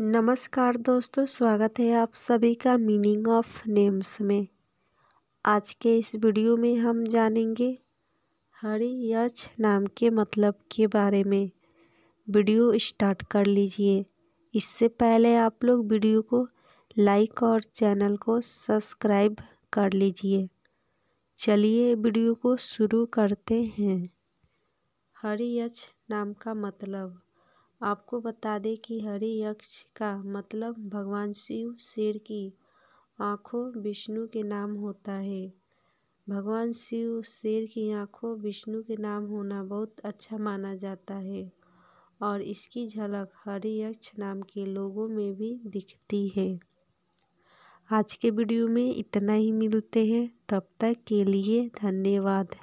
नमस्कार दोस्तों स्वागत है आप सभी का मीनिंग ऑफ नेम्स में आज के इस वीडियो में हम जानेंगे हरि यच नाम के मतलब के बारे में वीडियो स्टार्ट कर लीजिए इससे पहले आप लोग वीडियो को लाइक और चैनल को सब्सक्राइब कर लीजिए चलिए वीडियो को शुरू करते हैं हरि यच नाम का मतलब आपको बता दें कि यक्ष का मतलब भगवान शिव शेर की आँखों विष्णु के नाम होता है भगवान शिव शेर की आँखों विष्णु के नाम होना बहुत अच्छा माना जाता है और इसकी झलक यक्ष नाम के लोगों में भी दिखती है आज के वीडियो में इतना ही मिलते हैं तब तक के लिए धन्यवाद